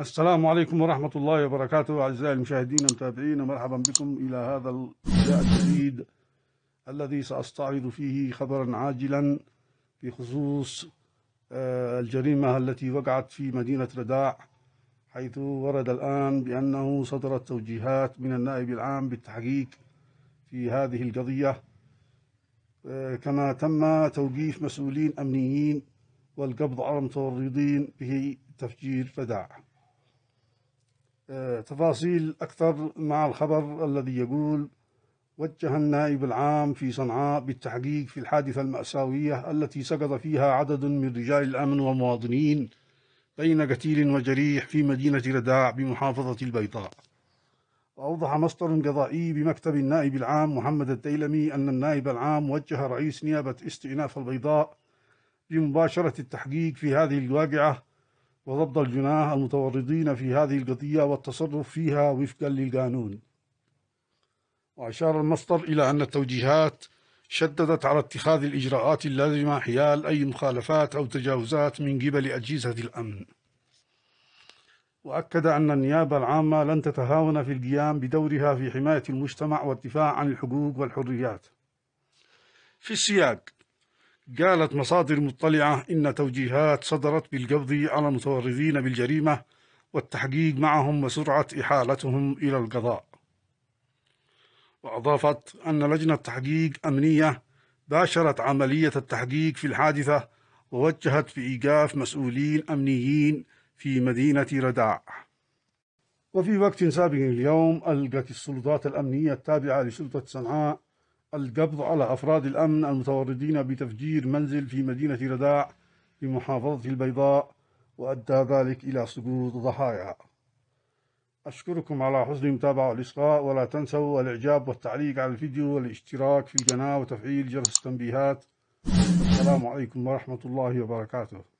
السلام عليكم ورحمة الله وبركاته أعزائي المشاهدين والمتابعين مرحبا بكم إلى هذا اللقاء الجديد الذي سأستعرض فيه خبرا عاجلا بخصوص آه، الجريمة التي وقعت في مدينة رداع حيث ورد الآن بأنه صدرت توجيهات من النائب العام بالتحقيق في هذه القضية آه، كما تم توقيف مسؤولين أمنيين والقبض على المتورطين به تفجير رداع آه، تفاصيل أكثر مع الخبر الذي يقول وجه النائب العام في صنعاء بالتحقيق في الحادثة المأساوية التي سقط فيها عدد من رجال الأمن والمواطنين بين قتيل وجريح في مدينة رداع بمحافظة البيضاء وأوضح مصدر قضائي بمكتب النائب العام محمد الديلمي أن النائب العام وجه رئيس نيابة استئناف البيضاء بمباشرة التحقيق في هذه الواقعة وضبط الجناح المتورطين في هذه القضية والتصرف فيها وفقا للقانون وأشار المصدر إلى أن التوجيهات شددت على اتخاذ الإجراءات اللازمة حيال أي مخالفات أو تجاوزات من قبل أجهزة الأمن وأكد أن النيابة العامة لن تتهاون في القيام بدورها في حماية المجتمع والدفاع عن الحقوق والحريات في السياق قالت مصادر مطلعة إن توجيهات صدرت بالقبض على المتورطين بالجريمة والتحقيق معهم وسرعة إحالتهم إلى القضاء وأضافت أن لجنة تحقيق أمنية باشرت عملية التحقيق في الحادثة ووجهت بإيقاف مسؤولين أمنيين في مدينة رداع وفي وقت سابق اليوم ألقت السلطات الأمنية التابعة لسلطه صنعاء القبض على أفراد الأمن المتورطين بتفجير منزل في مدينة رداع بمحافظة البيضاء وأدى ذلك إلى سقوط ضحايا أشكركم على حسن المتابعة والإصغاء ولا تنسوا الإعجاب والتعليق على الفيديو والاشتراك في القناة وتفعيل جرس التنبيهات السلام عليكم ورحمة الله وبركاته